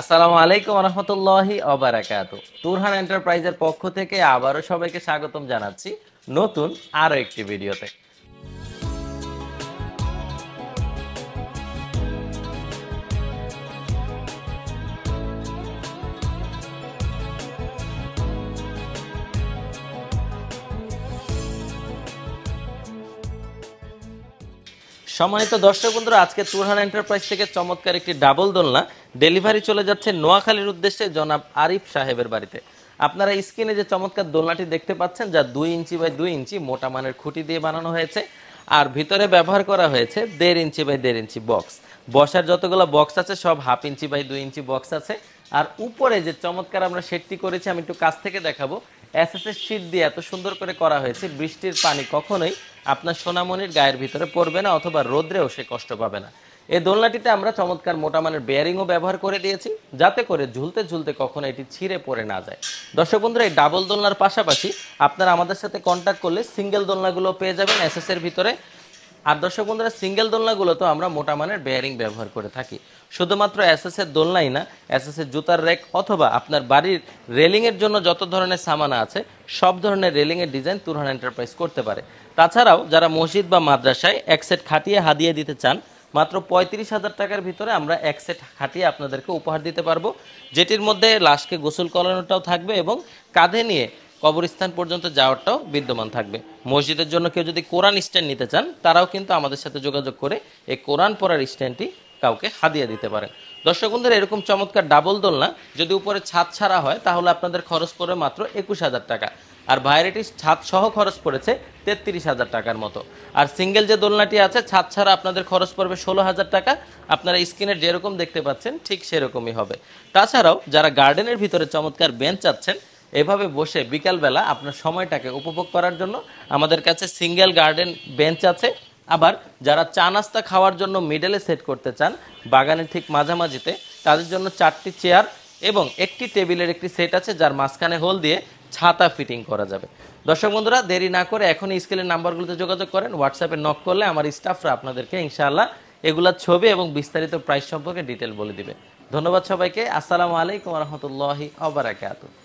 আসসালামু আলাইকুম রহমতুল্লাহি অবরাকাত তুরহান এন্টারপ্রাইজের পক্ষ থেকে আবারও সবাইকে স্বাগতম জানাচ্ছি নতুন আরও একটি ভিডিওতে সম্মানিত দর্শক বন্ধুরা আজকে তুরহান এন্টারপ্রাইজ থেকে চমৎকার একটি ডাবল দোলনা ডেলিভারি চলে যাচ্ছে নোয়াখালীর উদ্দেশ্যে জনাব আরিফ সাহেবের বাড়িতে আপনারা স্ক্রিনে যে চমৎকার দোলনাটি দেখতে পাচ্ছেন যা দুই ইঞ্চি বাই দুই ইঞ্চি মোটা মানের খুঁটি দিয়ে বানানো হয়েছে আর ভিতরে ব্যবহার করা হয়েছে দেড় ইঞ্চি বাই দেড় ইঞ্চি বক্স বসার যতগুলো বক্স আছে সব হাফ ইঞ্চি বাই দুই ইঞ্চি বক্স আছে আর উপরে যে চমৎকার আমরা সেটটি করেছি আমি একটু কাছ থেকে দেখাবো এস এস এর শীট দিয়ে এত সুন্দর করে করা হয়েছে বৃষ্টির পানি কখনোই আপনার সোনামণির গায়ের ভিতরে পড়বে না অথবা রোদ্রেও সে কষ্ট পাবে না এই দোলনাটিতে আমরা চমৎকার মোটামানের বেয়ারিংও ব্যবহার করে দিয়েছি যাতে করে ঝুলতে ঝুলতে কখনো এটি ছিঁড়ে পড়ে না যায় দর্শক বন্ধুরা এই ডাবল দোলনার পাশাপাশি আপনারা আমাদের সাথে কন্ট্যাক্ট করলে সিঙ্গেল দোলনাগুলো পেয়ে যাবেন এসএসের ভিতরে আর দর্শক বন্ধুরা সিঙ্গেল দোলনাগুলোতেও আমরা মোটা মানের বেয়ারিং ব্যবহার করে থাকি শুধুমাত্র অ্যাসেসের দোলনাই না অ্যাসেসের জুতার র্যাক অথবা আপনার বাড়ির রেলিংয়ের জন্য যত ধরনের সামানা আছে সব ধরনের রেলিংয়ের ডিজাইন তুরহান এন্টারপ্রাইজ করতে পারে তাছাড়াও যারা মসজিদ বা মাদ্রাসায় এক সেট খাটিয়ে হাদিয়ে দিতে চান মাত্র পঁয়ত্রিশ হাজার টাকার ভিতরে আমরা এক সেট খাটিয়ে আপনাদেরকে উপহার দিতে পারবো যেটির মধ্যে লাশকে গোসল করানোটাও থাকবে এবং কাঁধে নিয়ে কবরস্থান পর্যন্ত যাওয়াটাও বিদ্যমান থাকবে মসজিদের জন্য কেউ যদি কোরআন স্ট্যান্ড নিতে চান তারাও কিন্তু আমাদের সাথে যোগাযোগ করে এই কোরআন পড়ার স্ট্যান্ডটি কাউকে হাদিয়ে দিতে পারেন দর্শক বন্ধুরা এরকম চমৎকার ডাবল দোলনা যদি উপরে ছাদ ছাড়া হয় তাহলে আপনাদের খরচ পড়বে মাত্র একুশ হাজার টাকা আর ভাইরেটি ছাদ সহ খরচ পড়েছে তেত্রিশ হাজার টাকার মতো আর সিঙ্গেল যে দোলনাটি আছে ছাদ ছাড়া আপনাদের খরচ পড়বে ষোলো হাজার টাকা আপনারা স্ক্রিনে যেরকম দেখতে পাচ্ছেন ঠিক সেরকমই হবে তাছাড়াও যারা গার্ডেনের ভিতরে চমৎকার বেঞ্চ চাচ্ছেন এভাবে বসে বিকালবেলা আপনার সময়টাকে উপভোগ করার জন্য আমাদের কাছে সিঙ্গেল গার্ডেন বেঞ্চ আছে আবার যারা চা নাস্তা খাওয়ার জন্য মিডেলে সেট করতে চান বাগানের ঠিক মাঝামাঝিতে তাদের জন্য চারটি চেয়ার এবং একটি টেবিলের একটি সেট আছে যার মাঝখানে হোল দিয়ে ছাতা ফিটিং করা যাবে দর্শক বন্ধুরা দেরি না করে এখনই স্কেলের নাম্বারগুলোতে যোগাযোগ করেন হোয়াটসঅ্যাপে নক করলে আমার স্টাফরা আপনাদেরকে ইনশাআল্লাহ এগুলার ছবি এবং বিস্তারিত প্রাইস সম্পর্কে ডিটেল বলে দিবে ধন্যবাদ সবাইকে আসসালামু আলাইকুম রহমতুল্লাহি আবরাকাতু